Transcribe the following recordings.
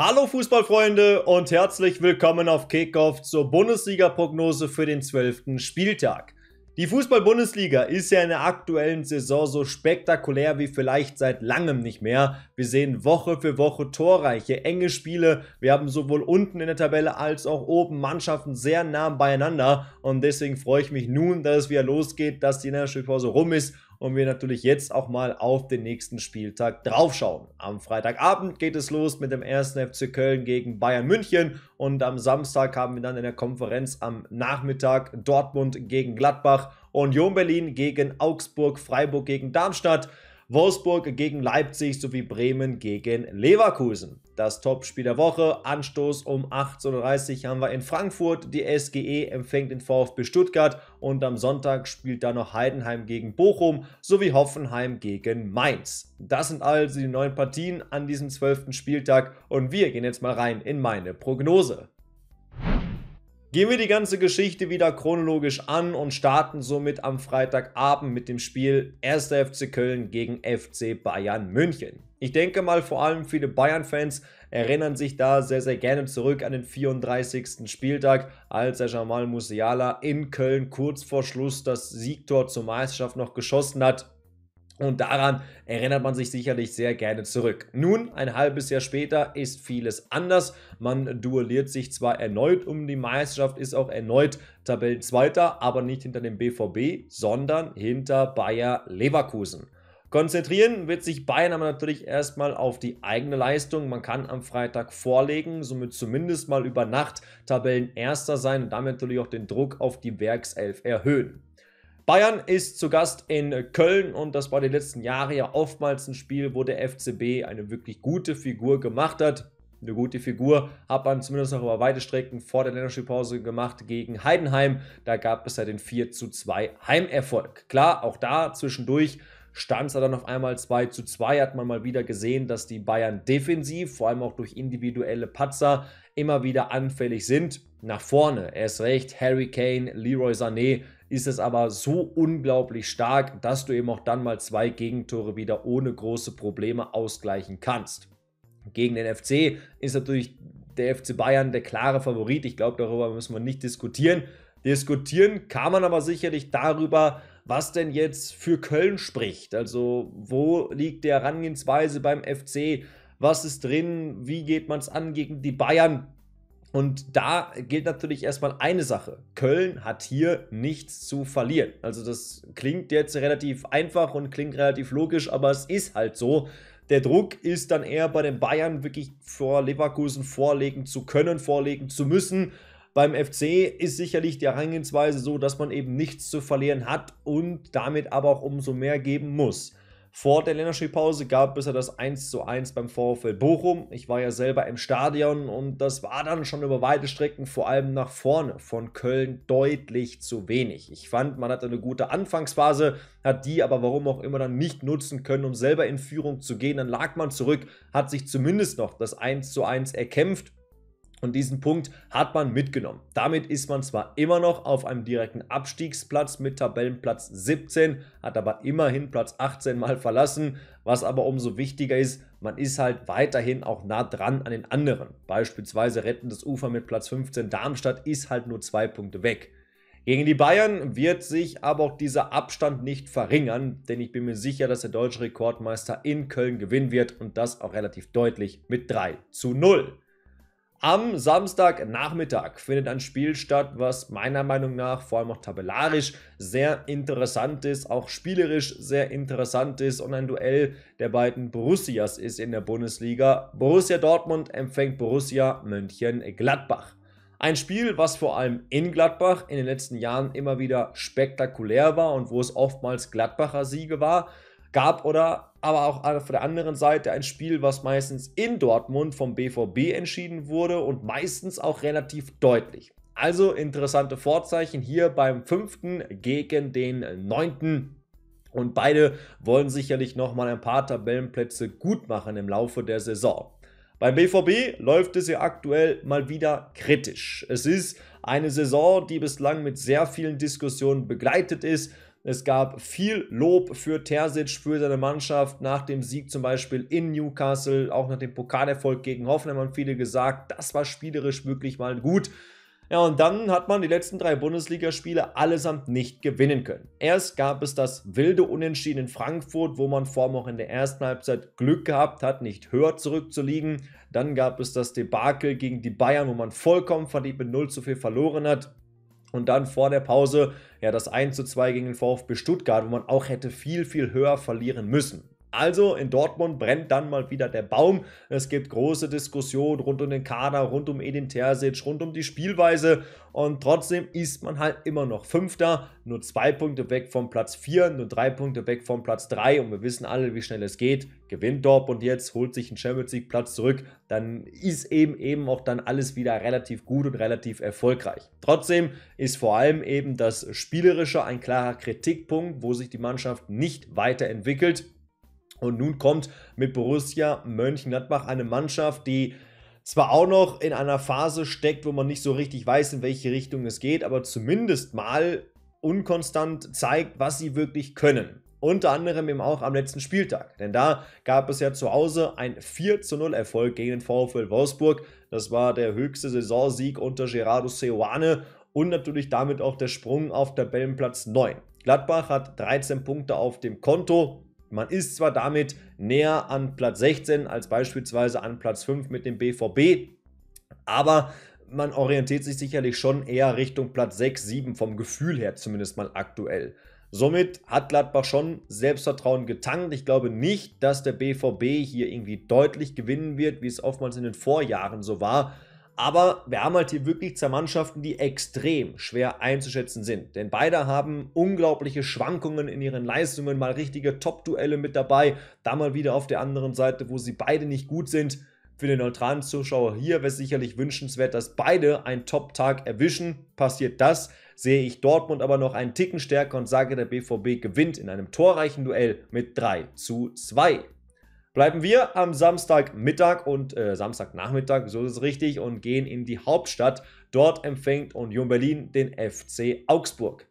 Hallo Fußballfreunde und herzlich willkommen auf Kickoff zur Bundesliga-Prognose für den 12. Spieltag. Die Fußball-Bundesliga ist ja in der aktuellen Saison so spektakulär wie vielleicht seit langem nicht mehr. Wir sehen Woche für Woche torreiche, enge Spiele. Wir haben sowohl unten in der Tabelle als auch oben Mannschaften sehr nah beieinander. Und deswegen freue ich mich nun, dass es wieder losgeht, dass die Länderspielpause rum ist und wir natürlich jetzt auch mal auf den nächsten Spieltag draufschauen. Am Freitagabend geht es los mit dem 1. FC Köln gegen Bayern München und am Samstag haben wir dann in der Konferenz am Nachmittag Dortmund gegen Gladbach, Union Berlin gegen Augsburg, Freiburg gegen Darmstadt. Wolfsburg gegen Leipzig sowie Bremen gegen Leverkusen. Das Topspiel der Woche, Anstoß um 18.30 Uhr haben wir in Frankfurt. Die SGE empfängt den VfB Stuttgart und am Sonntag spielt dann noch Heidenheim gegen Bochum sowie Hoffenheim gegen Mainz. Das sind also die neuen Partien an diesem 12. Spieltag und wir gehen jetzt mal rein in meine Prognose. Gehen wir die ganze Geschichte wieder chronologisch an und starten somit am Freitagabend mit dem Spiel 1. FC Köln gegen FC Bayern München. Ich denke mal, vor allem viele Bayern-Fans erinnern sich da sehr, sehr gerne zurück an den 34. Spieltag, als der Jamal Musiala in Köln kurz vor Schluss das Siegtor zur Meisterschaft noch geschossen hat und daran erinnert man sich sicherlich sehr gerne zurück. Nun, ein halbes Jahr später ist vieles anders. Man duelliert sich zwar erneut um die Meisterschaft, ist auch erneut Tabellenzweiter, aber nicht hinter dem BVB, sondern hinter Bayer Leverkusen. Konzentrieren wird sich Bayern aber natürlich erstmal auf die eigene Leistung. Man kann am Freitag vorlegen, somit zumindest mal über Nacht Tabellenerster sein und damit natürlich auch den Druck auf die Werkself erhöhen. Bayern ist zu Gast in Köln und das war die letzten Jahre ja oftmals ein Spiel, wo der FCB eine wirklich gute Figur gemacht hat. Eine gute Figur hat man zumindest noch über weite Strecken vor der Länderspielpause gemacht gegen Heidenheim. Da gab es ja den 4 zu 2 Heimerfolg. Klar, auch da zwischendurch stand es dann auf einmal 2 zu 2. Hat man mal wieder gesehen, dass die Bayern defensiv, vor allem auch durch individuelle Patzer, immer wieder anfällig sind. Nach vorne, erst recht, Harry Kane, Leroy Sané, ist es aber so unglaublich stark, dass du eben auch dann mal zwei Gegentore wieder ohne große Probleme ausgleichen kannst. Gegen den FC ist natürlich der FC Bayern der klare Favorit. Ich glaube, darüber müssen wir nicht diskutieren. Diskutieren kann man aber sicherlich darüber, was denn jetzt für Köln spricht. Also wo liegt die Herangehensweise beim FC? Was ist drin? Wie geht man es an gegen die Bayern? Und da gilt natürlich erstmal eine Sache. Köln hat hier nichts zu verlieren. Also das klingt jetzt relativ einfach und klingt relativ logisch, aber es ist halt so. Der Druck ist dann eher bei den Bayern wirklich vor Leverkusen vorlegen zu können, vorlegen zu müssen. Beim FC ist sicherlich die Herangehensweise so, dass man eben nichts zu verlieren hat und damit aber auch umso mehr geben muss. Vor der Länderspielpause gab es ja das 1:1 beim VfL Bochum. Ich war ja selber im Stadion und das war dann schon über weite Strecken, vor allem nach vorne, von Köln deutlich zu wenig. Ich fand, man hatte eine gute Anfangsphase, hat die aber warum auch immer dann nicht nutzen können, um selber in Führung zu gehen. Dann lag man zurück, hat sich zumindest noch das 1:1 erkämpft und diesen Punkt hat man mitgenommen. Damit ist man zwar immer noch auf einem direkten Abstiegsplatz mit Tabellenplatz 17, hat aber immerhin Platz 18 mal verlassen, was aber umso wichtiger ist, man ist halt weiterhin auch nah dran an den anderen. Beispielsweise rettendes Ufer mit Platz 15 Darmstadt ist halt nur zwei Punkte weg. Gegen die Bayern wird sich aber auch dieser Abstand nicht verringern, denn ich bin mir sicher, dass der deutsche Rekordmeister in Köln gewinnen wird und das auch relativ deutlich mit 3 zu 0. Am Samstagnachmittag findet ein Spiel statt, was meiner Meinung nach vor allem auch tabellarisch sehr interessant ist, auch spielerisch sehr interessant ist und ein Duell der beiden Borussias ist in der Bundesliga. Borussia Dortmund empfängt Borussia München-Gladbach. Ein Spiel, was vor allem in Gladbach in den letzten Jahren immer wieder spektakulär war und wo es oftmals Gladbacher Siege war gab oder aber auch auf der anderen Seite ein Spiel, was meistens in Dortmund vom BVB entschieden wurde und meistens auch relativ deutlich. Also interessante Vorzeichen hier beim fünften gegen den neunten. Und beide wollen sicherlich nochmal ein paar Tabellenplätze gut machen im Laufe der Saison. Beim BVB läuft es ja aktuell mal wieder kritisch. Es ist eine Saison, die bislang mit sehr vielen Diskussionen begleitet ist es gab viel Lob für Terzic, für seine Mannschaft, nach dem Sieg zum Beispiel in Newcastle, auch nach dem Pokalerfolg gegen Hoffenheim haben viele gesagt, das war spielerisch wirklich mal gut. Ja, und dann hat man die letzten drei Bundesligaspiele allesamt nicht gewinnen können. Erst gab es das wilde Unentschieden in Frankfurt, wo man vor allem auch in der ersten Halbzeit Glück gehabt hat, nicht höher zurückzuliegen. Dann gab es das Debakel gegen die Bayern, wo man vollkommen verdient mit 0 zu 4 verloren hat. Und dann vor der Pause ja das 1 zu 2 gegen den VfB Stuttgart, wo man auch hätte viel, viel höher verlieren müssen. Also in Dortmund brennt dann mal wieder der Baum. Es gibt große Diskussionen rund um den Kader, rund um Edin Terzic, rund um die Spielweise. Und trotzdem ist man halt immer noch Fünfter, nur zwei Punkte weg vom Platz 4, nur drei Punkte weg vom Platz 3. Und wir wissen alle, wie schnell es geht. Gewinnt Dortmund jetzt, holt sich einen Champions League Platz zurück, dann ist eben eben auch dann alles wieder relativ gut und relativ erfolgreich. Trotzdem ist vor allem eben das Spielerische ein klarer Kritikpunkt, wo sich die Mannschaft nicht weiterentwickelt. Und nun kommt mit Borussia Mönchengladbach eine Mannschaft, die zwar auch noch in einer Phase steckt, wo man nicht so richtig weiß, in welche Richtung es geht, aber zumindest mal unkonstant zeigt, was sie wirklich können. Unter anderem eben auch am letzten Spieltag. Denn da gab es ja zu Hause ein 4 zu 0 Erfolg gegen den VfL Wolfsburg. Das war der höchste Saisonsieg unter Gerardo Seoane und natürlich damit auch der Sprung auf Tabellenplatz 9. Gladbach hat 13 Punkte auf dem Konto, man ist zwar damit näher an Platz 16 als beispielsweise an Platz 5 mit dem BVB, aber man orientiert sich sicherlich schon eher Richtung Platz 6, 7 vom Gefühl her zumindest mal aktuell. Somit hat Gladbach schon Selbstvertrauen getankt. Ich glaube nicht, dass der BVB hier irgendwie deutlich gewinnen wird, wie es oftmals in den Vorjahren so war. Aber wir haben halt hier wirklich zwei Mannschaften, die extrem schwer einzuschätzen sind. Denn beide haben unglaubliche Schwankungen in ihren Leistungen, mal richtige Top-Duelle mit dabei, da mal wieder auf der anderen Seite, wo sie beide nicht gut sind. Für den neutralen Zuschauer hier wäre es sicherlich wünschenswert, dass beide einen Top-Tag erwischen. Passiert das, sehe ich Dortmund aber noch einen Ticken stärker und sage, der BVB gewinnt in einem torreichen Duell mit 3 zu 2 bleiben wir am Samstagmittag und äh, Samstagnachmittag, so ist es richtig, und gehen in die Hauptstadt. Dort empfängt Union Berlin den FC Augsburg.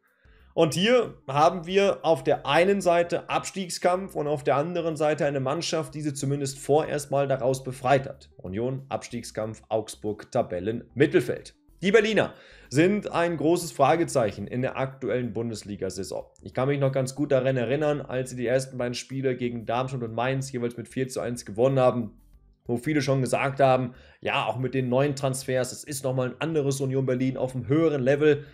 Und hier haben wir auf der einen Seite Abstiegskampf und auf der anderen Seite eine Mannschaft, die sie zumindest vorerst mal daraus befreit hat. Union, Abstiegskampf, Augsburg, Tabellen, Mittelfeld. Die Berliner sind ein großes Fragezeichen in der aktuellen Bundesliga-Saison. Ich kann mich noch ganz gut daran erinnern, als sie die ersten beiden Spiele gegen Darmstadt und Mainz jeweils mit 4 zu 1 gewonnen haben, wo viele schon gesagt haben, ja, auch mit den neuen Transfers, es ist nochmal ein anderes Union Berlin auf einem höheren Level.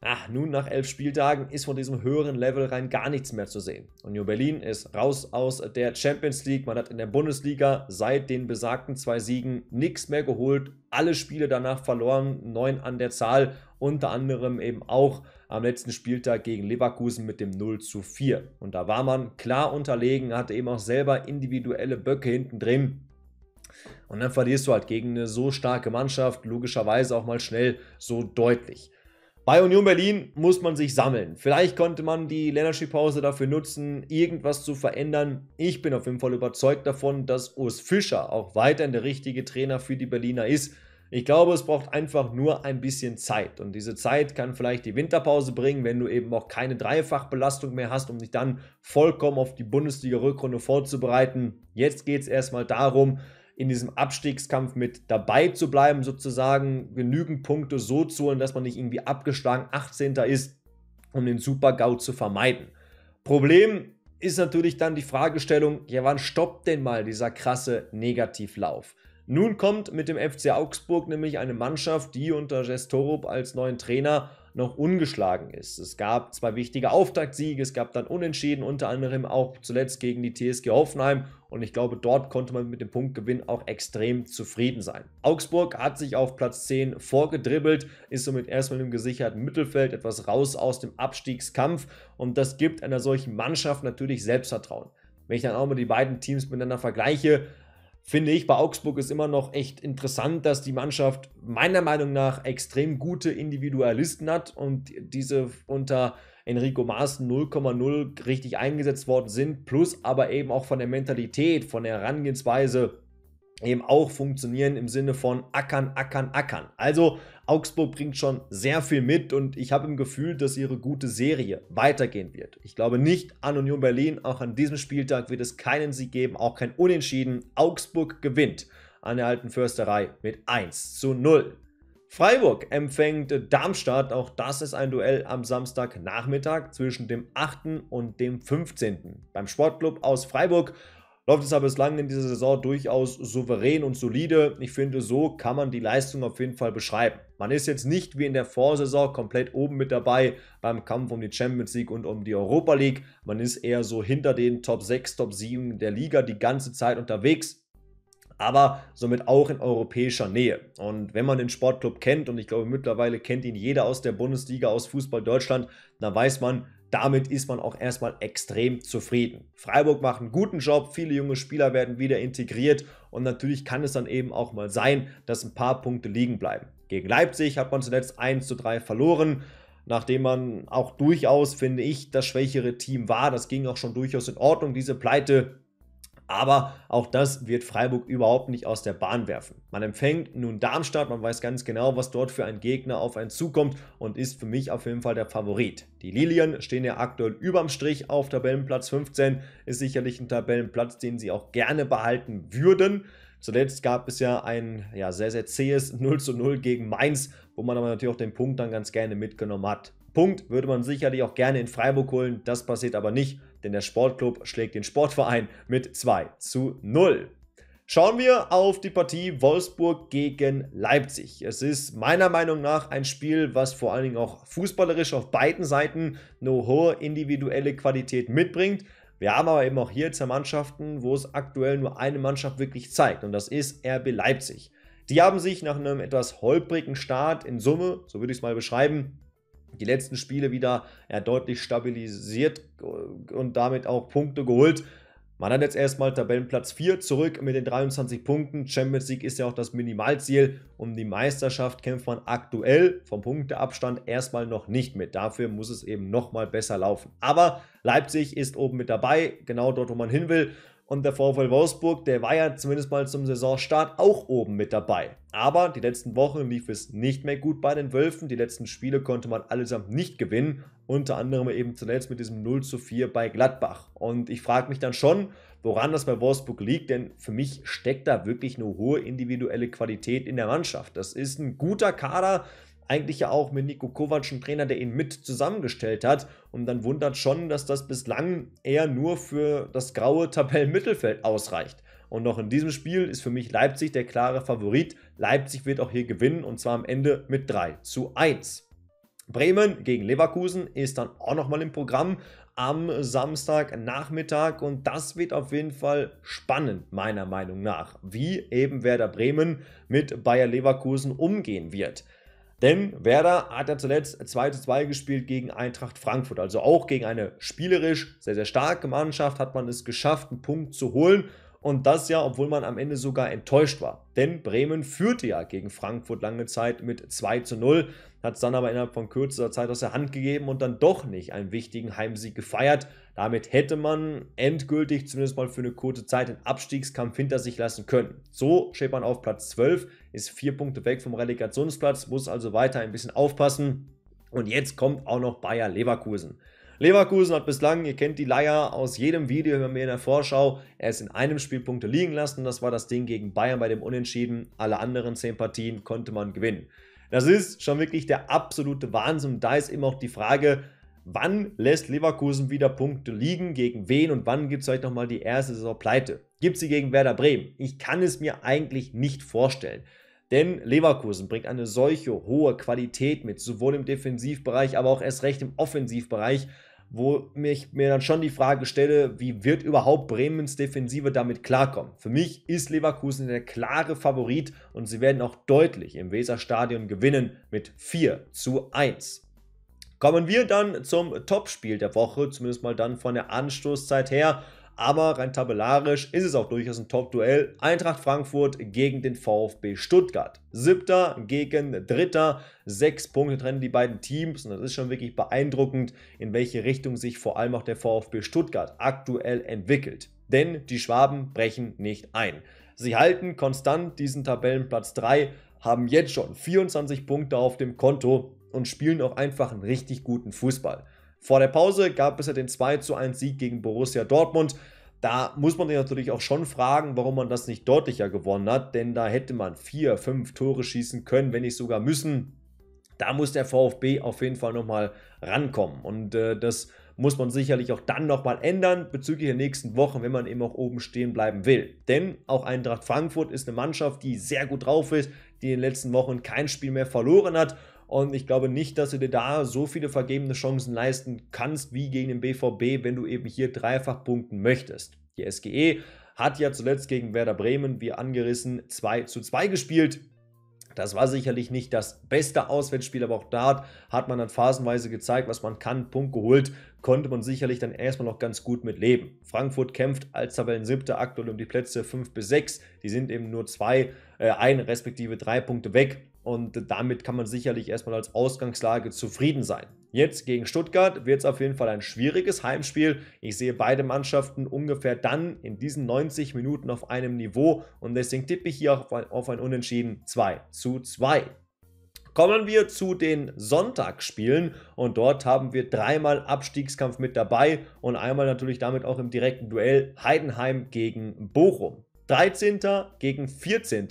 Ach, nun nach elf Spieltagen ist von diesem höheren Level rein gar nichts mehr zu sehen. Union Berlin ist raus aus der Champions League. Man hat in der Bundesliga seit den besagten zwei Siegen nichts mehr geholt. Alle Spiele danach verloren, neun an der Zahl. Unter anderem eben auch am letzten Spieltag gegen Leverkusen mit dem 0 zu 4. Und da war man klar unterlegen, hatte eben auch selber individuelle Böcke hinten drin. Und dann verlierst du halt gegen eine so starke Mannschaft, logischerweise auch mal schnell so deutlich. Bei Union Berlin muss man sich sammeln. Vielleicht konnte man die Länderspielpause dafür nutzen, irgendwas zu verändern. Ich bin auf jeden Fall überzeugt davon, dass Urs Fischer auch weiterhin der richtige Trainer für die Berliner ist. Ich glaube, es braucht einfach nur ein bisschen Zeit. Und diese Zeit kann vielleicht die Winterpause bringen, wenn du eben auch keine Dreifachbelastung mehr hast, um dich dann vollkommen auf die Bundesliga-Rückrunde vorzubereiten. Jetzt geht es erstmal darum, in diesem Abstiegskampf mit dabei zu bleiben, sozusagen genügend Punkte so zu holen, dass man nicht irgendwie abgeschlagen 18. ist, um den Super-GAU zu vermeiden. Problem ist natürlich dann die Fragestellung, ja wann stoppt denn mal dieser krasse Negativlauf? Nun kommt mit dem FC Augsburg nämlich eine Mannschaft, die unter Gestorup als neuen Trainer noch ungeschlagen ist. Es gab zwei wichtige Auftaktsiege, es gab dann Unentschieden, unter anderem auch zuletzt gegen die TSG Hoffenheim und ich glaube, dort konnte man mit dem Punktgewinn auch extrem zufrieden sein. Augsburg hat sich auf Platz 10 vorgedribbelt, ist somit erstmal im gesicherten Mittelfeld etwas raus aus dem Abstiegskampf und das gibt einer solchen Mannschaft natürlich Selbstvertrauen. Wenn ich dann auch mal die beiden Teams miteinander vergleiche, finde ich, bei Augsburg ist immer noch echt interessant, dass die Mannschaft meiner Meinung nach extrem gute Individualisten hat und diese unter Enrico Maaßen 0,0 richtig eingesetzt worden sind, plus aber eben auch von der Mentalität, von der Herangehensweise eben auch funktionieren im Sinne von ackern, ackern, ackern. Also Augsburg bringt schon sehr viel mit und ich habe im Gefühl, dass ihre gute Serie weitergehen wird. Ich glaube nicht an Union Berlin, auch an diesem Spieltag wird es keinen Sieg geben, auch kein Unentschieden. Augsburg gewinnt an der alten Försterei mit 1 zu 0. Freiburg empfängt Darmstadt, auch das ist ein Duell am Samstagnachmittag zwischen dem 8. und dem 15. beim Sportclub aus Freiburg läuft es aber bislang in dieser Saison durchaus souverän und solide. Ich finde, so kann man die Leistung auf jeden Fall beschreiben. Man ist jetzt nicht wie in der Vorsaison komplett oben mit dabei beim Kampf um die Champions League und um die Europa League. Man ist eher so hinter den Top 6, Top 7 der Liga die ganze Zeit unterwegs aber somit auch in europäischer Nähe. Und wenn man den Sportclub kennt, und ich glaube mittlerweile kennt ihn jeder aus der Bundesliga, aus Fußball Deutschland, dann weiß man, damit ist man auch erstmal extrem zufrieden. Freiburg macht einen guten Job, viele junge Spieler werden wieder integriert und natürlich kann es dann eben auch mal sein, dass ein paar Punkte liegen bleiben. Gegen Leipzig hat man zuletzt 1 zu 3 verloren, nachdem man auch durchaus, finde ich, das schwächere Team war. Das ging auch schon durchaus in Ordnung, diese Pleite. Aber auch das wird Freiburg überhaupt nicht aus der Bahn werfen. Man empfängt nun Darmstadt, man weiß ganz genau, was dort für ein Gegner auf einen zukommt und ist für mich auf jeden Fall der Favorit. Die Lilien stehen ja aktuell überm Strich auf Tabellenplatz 15, ist sicherlich ein Tabellenplatz, den sie auch gerne behalten würden. Zuletzt gab es ja ein ja, sehr, sehr zähes 0 zu 0 gegen Mainz, wo man aber natürlich auch den Punkt dann ganz gerne mitgenommen hat. Punkt würde man sicherlich auch gerne in Freiburg holen. Das passiert aber nicht, denn der Sportclub schlägt den Sportverein mit 2 zu 0. Schauen wir auf die Partie Wolfsburg gegen Leipzig. Es ist meiner Meinung nach ein Spiel, was vor allen Dingen auch fußballerisch auf beiden Seiten eine hohe individuelle Qualität mitbringt. Wir haben aber eben auch hier zwei Mannschaften, wo es aktuell nur eine Mannschaft wirklich zeigt und das ist RB Leipzig. Die haben sich nach einem etwas holprigen Start in Summe, so würde ich es mal beschreiben, die letzten Spiele wieder ja, deutlich stabilisiert äh, und damit auch Punkte geholt. Man hat jetzt erstmal Tabellenplatz 4 zurück mit den 23 Punkten. Champions League ist ja auch das Minimalziel. Um die Meisterschaft kämpft man aktuell vom Punkteabstand erstmal noch nicht mit. Dafür muss es eben nochmal besser laufen. Aber Leipzig ist oben mit dabei, genau dort, wo man hin will. Und der VfL Wolfsburg, der war ja zumindest mal zum Saisonstart auch oben mit dabei. Aber die letzten Wochen lief es nicht mehr gut bei den Wölfen. Die letzten Spiele konnte man allesamt nicht gewinnen. Unter anderem eben zuletzt mit diesem 0 zu 4 bei Gladbach. Und ich frage mich dann schon, woran das bei Wolfsburg liegt, denn für mich steckt da wirklich eine hohe individuelle Qualität in der Mannschaft. Das ist ein guter Kader, eigentlich ja auch mit Nico Kovac ein Trainer, der ihn mit zusammengestellt hat. Und dann wundert schon, dass das bislang eher nur für das graue Tabellenmittelfeld ausreicht. Und noch in diesem Spiel ist für mich Leipzig der klare Favorit. Leipzig wird auch hier gewinnen und zwar am Ende mit 3 zu 1. Bremen gegen Leverkusen ist dann auch nochmal im Programm am Samstagnachmittag und das wird auf jeden Fall spannend, meiner Meinung nach, wie eben Werder Bremen mit Bayer Leverkusen umgehen wird. Denn Werder hat ja zuletzt 2 zu 2 gespielt gegen Eintracht Frankfurt. Also auch gegen eine spielerisch sehr, sehr starke Mannschaft hat man es geschafft, einen Punkt zu holen. Und das ja, obwohl man am Ende sogar enttäuscht war. Denn Bremen führte ja gegen Frankfurt lange Zeit mit 2 zu 0, hat es dann aber innerhalb von kürzester Zeit aus der Hand gegeben und dann doch nicht einen wichtigen Heimsieg gefeiert. Damit hätte man endgültig zumindest mal für eine kurze Zeit den Abstiegskampf hinter sich lassen können. So steht man auf Platz 12, ist vier Punkte weg vom Relegationsplatz, muss also weiter ein bisschen aufpassen. Und jetzt kommt auch noch Bayer Leverkusen. Leverkusen hat bislang, ihr kennt die Leier aus jedem Video über mir in der Vorschau, er ist in einem Spiel Punkte liegen lassen. Das war das Ding gegen Bayern bei dem Unentschieden. Alle anderen zehn Partien konnte man gewinnen. Das ist schon wirklich der absolute Wahnsinn. Da ist eben auch die Frage, Wann lässt Leverkusen wieder Punkte liegen? Gegen wen? Und wann gibt es vielleicht nochmal die erste Saison Pleite? Gibt sie gegen Werder Bremen? Ich kann es mir eigentlich nicht vorstellen. Denn Leverkusen bringt eine solche hohe Qualität mit, sowohl im Defensivbereich, aber auch erst recht im Offensivbereich, wo ich mir dann schon die Frage stelle, wie wird überhaupt Bremens Defensive damit klarkommen? Für mich ist Leverkusen der klare Favorit und sie werden auch deutlich im Weserstadion gewinnen mit 4 zu 1. Kommen wir dann zum Topspiel der Woche, zumindest mal dann von der Anstoßzeit her. Aber rein tabellarisch ist es auch durchaus ein Top-Duell. Eintracht Frankfurt gegen den VfB Stuttgart. Siebter gegen Dritter. Sechs Punkte trennen die beiden Teams. Und das ist schon wirklich beeindruckend, in welche Richtung sich vor allem auch der VfB Stuttgart aktuell entwickelt. Denn die Schwaben brechen nicht ein. Sie halten konstant diesen Tabellenplatz 3, haben jetzt schon 24 Punkte auf dem Konto und spielen auch einfach einen richtig guten Fußball. Vor der Pause gab es ja den 2 zu 1 Sieg gegen Borussia Dortmund. Da muss man sich natürlich auch schon fragen, warum man das nicht deutlicher gewonnen hat, denn da hätte man vier, fünf Tore schießen können, wenn nicht sogar müssen. Da muss der VfB auf jeden Fall nochmal rankommen. Und äh, das muss man sicherlich auch dann nochmal ändern bezüglich der nächsten Wochen, wenn man eben auch oben stehen bleiben will. Denn auch Eintracht Frankfurt ist eine Mannschaft, die sehr gut drauf ist, die in den letzten Wochen kein Spiel mehr verloren hat und ich glaube nicht, dass du dir da so viele vergebene Chancen leisten kannst wie gegen den BVB, wenn du eben hier dreifach punkten möchtest. Die SGE hat ja zuletzt gegen Werder Bremen, wie angerissen, 2 zu 2 gespielt. Das war sicherlich nicht das beste Auswärtsspiel, aber auch da hat man dann phasenweise gezeigt, was man kann. Punkt geholt, konnte man sicherlich dann erstmal noch ganz gut mit leben. Frankfurt kämpft als Tabellen Tabellensiebter aktuell um die Plätze 5 bis 6. Die sind eben nur zwei, äh, ein respektive 3 Punkte weg und damit kann man sicherlich erstmal als Ausgangslage zufrieden sein. Jetzt gegen Stuttgart wird es auf jeden Fall ein schwieriges Heimspiel. Ich sehe beide Mannschaften ungefähr dann in diesen 90 Minuten auf einem Niveau und deswegen tippe ich hier auf ein, auf ein Unentschieden 2 zu 2. Kommen wir zu den Sonntagsspielen und dort haben wir dreimal Abstiegskampf mit dabei und einmal natürlich damit auch im direkten Duell Heidenheim gegen Bochum. 13. gegen 14.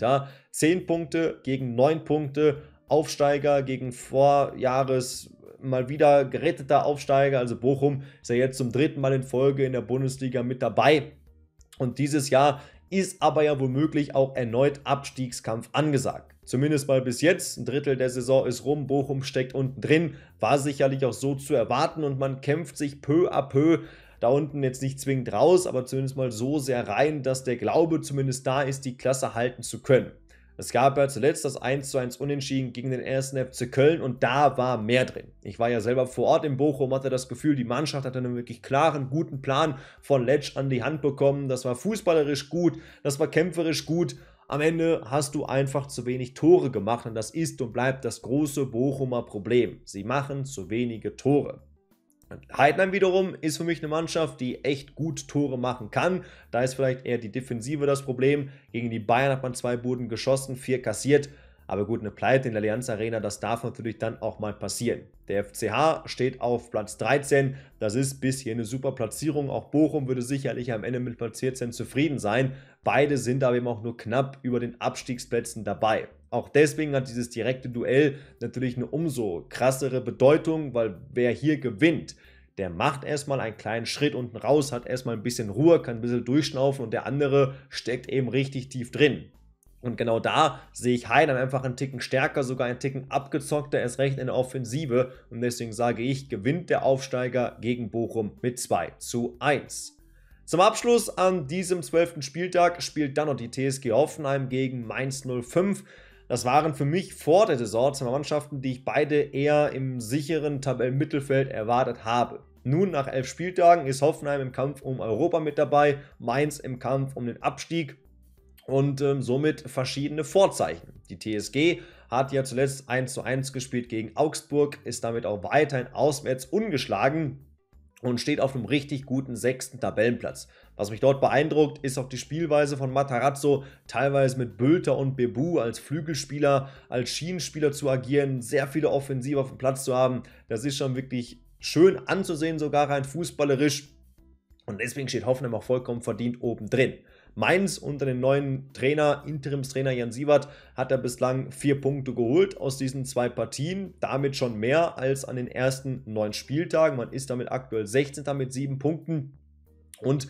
10 Punkte gegen 9 Punkte, Aufsteiger gegen Vorjahres mal wieder geretteter Aufsteiger, also Bochum ist ja jetzt zum dritten Mal in Folge in der Bundesliga mit dabei. Und dieses Jahr ist aber ja womöglich auch erneut Abstiegskampf angesagt. Zumindest mal bis jetzt. Ein Drittel der Saison ist rum, Bochum steckt unten drin. War sicherlich auch so zu erwarten und man kämpft sich peu à peu da unten jetzt nicht zwingend raus, aber zumindest mal so sehr rein, dass der Glaube zumindest da ist, die Klasse halten zu können. Es gab ja zuletzt das 1 zu 1 Unentschieden gegen den 1. FC Köln und da war mehr drin. Ich war ja selber vor Ort in Bochum, hatte das Gefühl, die Mannschaft hatte einen wirklich klaren, guten Plan von Letsch an die Hand bekommen. Das war fußballerisch gut, das war kämpferisch gut. Am Ende hast du einfach zu wenig Tore gemacht und das ist und bleibt das große Bochumer Problem. Sie machen zu wenige Tore. Heidenheim wiederum ist für mich eine Mannschaft, die echt gut Tore machen kann. Da ist vielleicht eher die Defensive das Problem. Gegen die Bayern hat man zwei Buden geschossen, vier kassiert. Aber gut, eine Pleite in der Allianz Arena, das darf natürlich dann auch mal passieren. Der FCH steht auf Platz 13. Das ist bisher eine super Platzierung. Auch Bochum würde sicherlich am Ende mit Platz 14 zufrieden sein. Beide sind aber eben auch nur knapp über den Abstiegsplätzen dabei auch deswegen hat dieses direkte Duell natürlich eine umso krassere Bedeutung, weil wer hier gewinnt, der macht erstmal einen kleinen Schritt unten raus, hat erstmal ein bisschen Ruhe, kann ein bisschen durchschnaufen und der andere steckt eben richtig tief drin. Und genau da sehe ich Heidenheim einfach einen Ticken stärker, sogar einen Ticken abgezockter, erst recht in der Offensive. Und deswegen sage ich, gewinnt der Aufsteiger gegen Bochum mit 2 zu 1. Zum Abschluss an diesem 12. Spieltag spielt dann noch die TSG Hoffenheim gegen Mainz 05. Das waren für mich vor der Saison zwei Mannschaften, die ich beide eher im sicheren Tabellenmittelfeld erwartet habe. Nun nach elf Spieltagen ist Hoffenheim im Kampf um Europa mit dabei, Mainz im Kampf um den Abstieg und ähm, somit verschiedene Vorzeichen. Die TSG hat ja zuletzt 1:1 gespielt gegen Augsburg, ist damit auch weiterhin auswärts ungeschlagen und steht auf einem richtig guten sechsten Tabellenplatz. Was mich dort beeindruckt, ist auch die Spielweise von Matarazzo, teilweise mit Bülter und Bebu als Flügelspieler, als Schienenspieler zu agieren, sehr viele Offensive auf dem Platz zu haben. Das ist schon wirklich schön anzusehen, sogar rein fußballerisch. Und deswegen steht Hoffenheim auch vollkommen verdient oben drin. Mainz unter den neuen Trainer, Interimstrainer Jan Siewert, hat er bislang vier Punkte geholt aus diesen zwei Partien. Damit schon mehr als an den ersten neun Spieltagen. Man ist damit aktuell 16. mit sieben Punkten. Und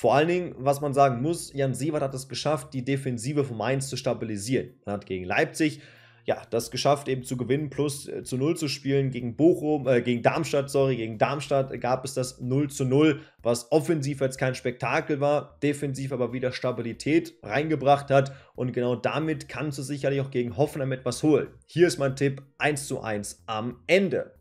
vor allen Dingen, was man sagen muss, Jan Sievert hat es geschafft, die Defensive von Mainz zu stabilisieren. Er hat gegen Leipzig ja, das geschafft, eben zu gewinnen, plus äh, zu Null zu spielen. Gegen Bochum, äh, gegen Darmstadt, sorry, gegen Darmstadt gab es das 0 zu 0, was offensiv jetzt kein Spektakel war, defensiv aber wieder Stabilität reingebracht hat. Und genau damit kannst du sicherlich auch gegen Hoffenheim etwas holen. Hier ist mein Tipp: 1 zu 1 am Ende.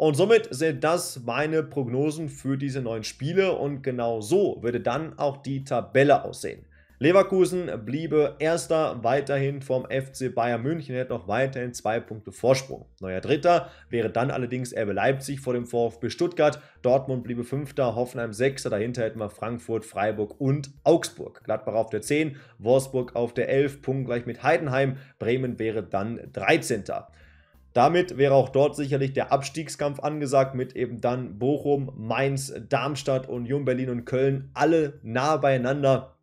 Und somit sind das meine Prognosen für diese neuen Spiele und genau so würde dann auch die Tabelle aussehen. Leverkusen bliebe erster weiterhin vom FC Bayern München, hätte noch weiterhin zwei Punkte Vorsprung. Neuer Dritter wäre dann allerdings Erbe Leipzig vor dem VfB Stuttgart, Dortmund bliebe Fünfter, Hoffenheim Sechster, dahinter hätten wir Frankfurt, Freiburg und Augsburg. Gladbach auf der 10, Wolfsburg auf der 11, Punkt gleich mit Heidenheim, Bremen wäre dann 13. Damit wäre auch dort sicherlich der Abstiegskampf angesagt mit eben dann Bochum, Mainz, Darmstadt, Union Berlin und Köln alle nah beieinander.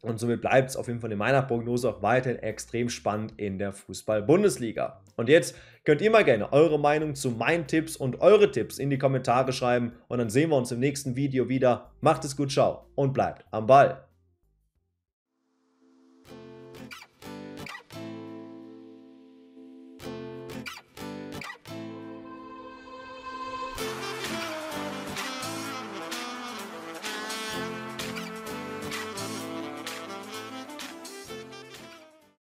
Und somit bleibt es auf jeden Fall in meiner Prognose auch weiterhin extrem spannend in der Fußball-Bundesliga. Und jetzt könnt ihr mal gerne eure Meinung zu meinen Tipps und eure Tipps in die Kommentare schreiben. Und dann sehen wir uns im nächsten Video wieder. Macht es gut, ciao und bleibt am Ball.